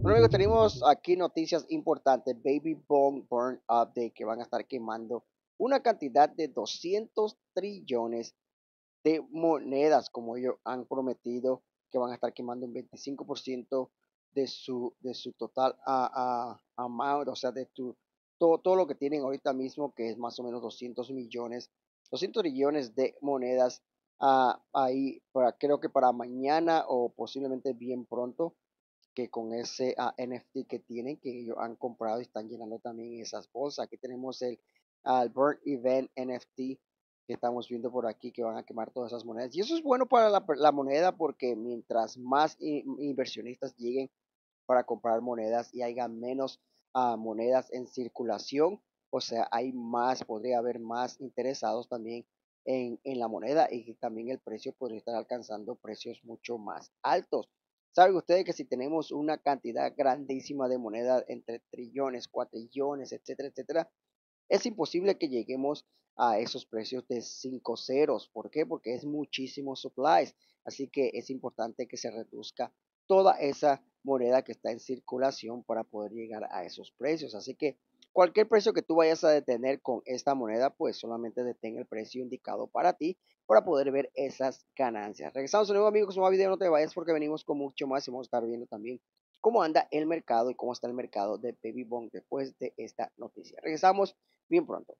Bueno amigos, tenemos aquí noticias importantes. Baby Bone Burn Update que van a estar quemando una cantidad de 200 trillones de monedas como ellos han prometido que van a estar quemando un 25% de su, de su total a amount, o sea, de tu, todo, todo lo que tienen ahorita mismo, que es más o menos 200 millones 200 billones de monedas ah, ahí, para, creo que para mañana o posiblemente bien pronto, que con ese ah, NFT que tienen, que ellos han comprado y están llenando también esas bolsas. Aquí tenemos el, Burn Event NFT que estamos viendo por aquí, que van a quemar todas esas monedas. Y eso es bueno para la, moneda porque mientras más inversionistas lleguen para comprar monedas y haya menos ah, monedas en circulación, o sea, hay más, podría haber más interesados también en, la moneda y también el precio podría estar alcanzando precios mucho más altos. Saben ustedes que si tenemos una cantidad grandísima de moneda entre trillones, cuatrillones, etcétera, etcétera, es imposible que lleguemos a esos precios de 5 ceros. ¿Por qué? Porque es muchísimo supplies. Así que es importante que se reduzca toda esa moneda que está en circulación para poder llegar a esos precios. Así que Cualquier precio que tú vayas a detener con esta moneda, pues solamente detén el precio indicado para ti para poder ver esas ganancias. Regresamos de nuevo amigos con un nuevo video, no te vayas porque venimos con mucho más y vamos a estar viendo también cómo anda el mercado y cómo está el mercado de Baby Bond después de esta noticia. Regresamos bien pronto.